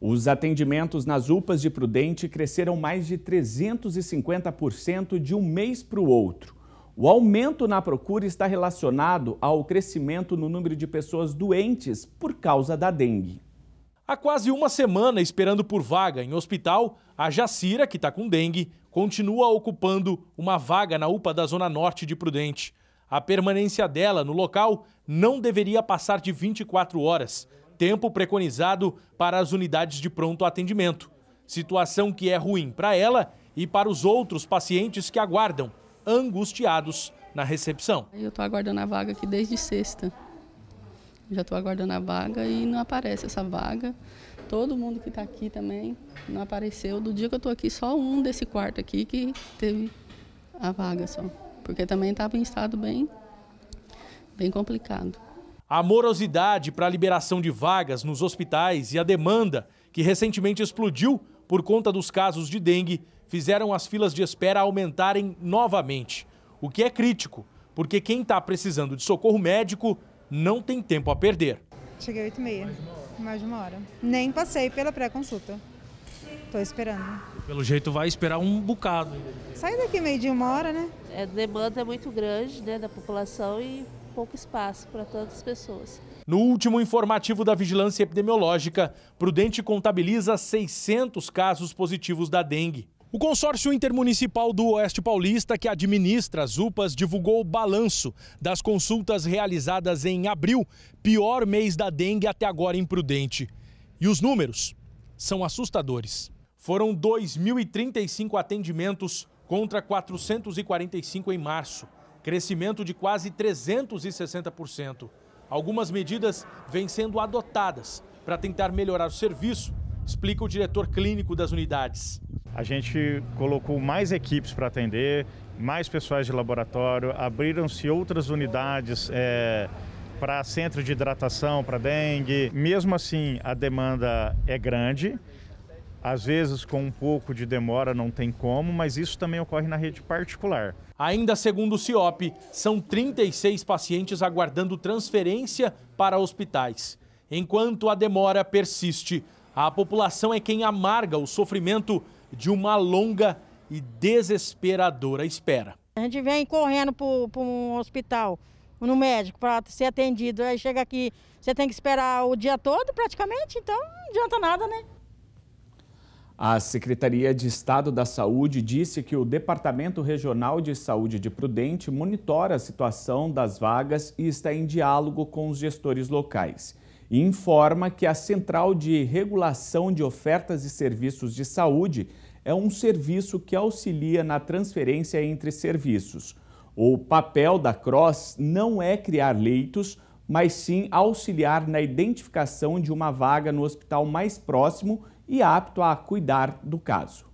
Os atendimentos nas UPAs de Prudente cresceram mais de 350% de um mês para o outro. O aumento na procura está relacionado ao crescimento no número de pessoas doentes por causa da dengue. Há quase uma semana esperando por vaga em hospital, a Jacira, que está com dengue, continua ocupando uma vaga na UPA da Zona Norte de Prudente. A permanência dela no local não deveria passar de 24 horas tempo preconizado para as unidades de pronto atendimento. Situação que é ruim para ela e para os outros pacientes que aguardam, angustiados na recepção. Eu estou aguardando a vaga aqui desde sexta. Já estou aguardando a vaga e não aparece essa vaga. Todo mundo que está aqui também não apareceu. Do dia que eu estou aqui, só um desse quarto aqui que teve a vaga só. Porque também estava em estado bem, bem complicado. A morosidade para a liberação de vagas nos hospitais e a demanda, que recentemente explodiu por conta dos casos de dengue, fizeram as filas de espera aumentarem novamente. O que é crítico, porque quem está precisando de socorro médico não tem tempo a perder. Cheguei 8 e meia, mais de uma hora. Nem passei pela pré-consulta. Estou esperando. Pelo jeito vai esperar um bocado. Sai daqui meio de uma hora, né? É, a demanda é muito grande né, da população e pouco espaço para todas as pessoas. No último informativo da Vigilância Epidemiológica, Prudente contabiliza 600 casos positivos da dengue. O consórcio intermunicipal do Oeste Paulista, que administra as UPAs, divulgou o balanço das consultas realizadas em abril, pior mês da dengue até agora em Prudente. E os números são assustadores. Foram 2.035 atendimentos contra 445 em março crescimento de quase 360%. Algumas medidas vêm sendo adotadas para tentar melhorar o serviço, explica o diretor clínico das unidades. A gente colocou mais equipes para atender, mais pessoais de laboratório, abriram-se outras unidades. É para centro de hidratação, para dengue. Mesmo assim, a demanda é grande às vezes, com um pouco de demora, não tem como, mas isso também ocorre na rede particular. Ainda segundo o CIOP, são 36 pacientes aguardando transferência para hospitais. Enquanto a demora persiste, a população é quem amarga o sofrimento de uma longa e desesperadora espera. A gente vem correndo para um hospital, no médico, para ser atendido. Aí chega aqui, você tem que esperar o dia todo praticamente, então não adianta nada, né? A Secretaria de Estado da Saúde disse que o Departamento Regional de Saúde de Prudente monitora a situação das vagas e está em diálogo com os gestores locais. informa que a Central de Regulação de Ofertas e Serviços de Saúde é um serviço que auxilia na transferência entre serviços. O papel da CROSS não é criar leitos, mas sim auxiliar na identificação de uma vaga no hospital mais próximo e apto a cuidar do caso.